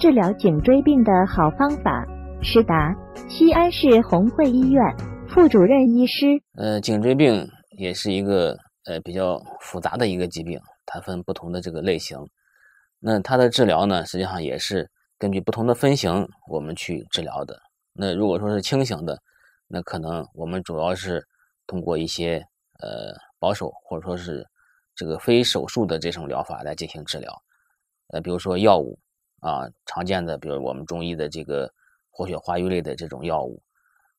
治疗颈椎病的好方法，施达，西安市红会医院副主任医师。呃，颈椎病也是一个呃比较复杂的一个疾病，它分不同的这个类型。那它的治疗呢，实际上也是根据不同的分型，我们去治疗的。那如果说是轻型的，那可能我们主要是通过一些呃保守或者说是这个非手术的这种疗法来进行治疗。呃，比如说药物。啊，常见的比如我们中医的这个活血化瘀类的这种药物，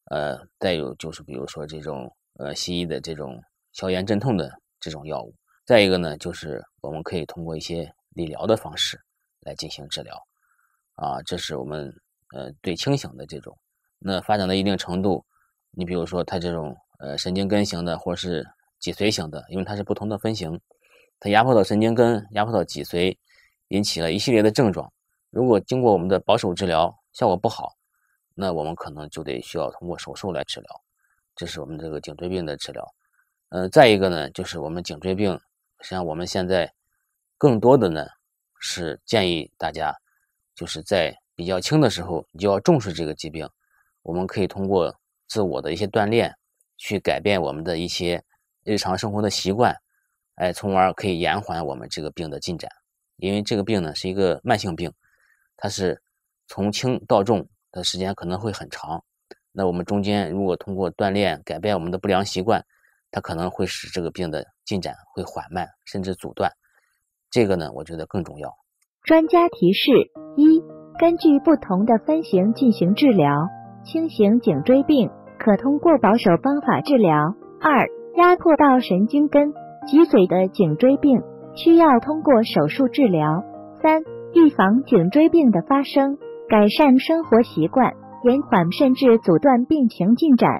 呃，再有就是比如说这种呃西医的这种消炎镇痛的这种药物，再一个呢，就是我们可以通过一些理疗的方式来进行治疗，啊，这是我们呃最清醒的这种。那发展到一定程度，你比如说它这种呃神经根型的，或是脊髓型的，因为它是不同的分型，它压迫到神经根，压迫到脊髓，引起了一系列的症状。如果经过我们的保守治疗效果不好，那我们可能就得需要通过手术来治疗。这是我们这个颈椎病的治疗。嗯，再一个呢，就是我们颈椎病，实际上我们现在更多的呢是建议大家，就是在比较轻的时候你就要重视这个疾病。我们可以通过自我的一些锻炼，去改变我们的一些日常生活的习惯，哎，从而可以延缓我们这个病的进展。因为这个病呢是一个慢性病。它是从轻到重的时间可能会很长，那我们中间如果通过锻炼改变我们的不良习惯，它可能会使这个病的进展会缓慢甚至阻断，这个呢我觉得更重要。专家提示：一、根据不同的分型进行治疗，轻型颈椎病可通过保守方法治疗；二、压迫到神经根、脊髓的颈椎病需要通过手术治疗；三。预防颈椎病的发生，改善生活习惯，延缓甚至阻断病情进展。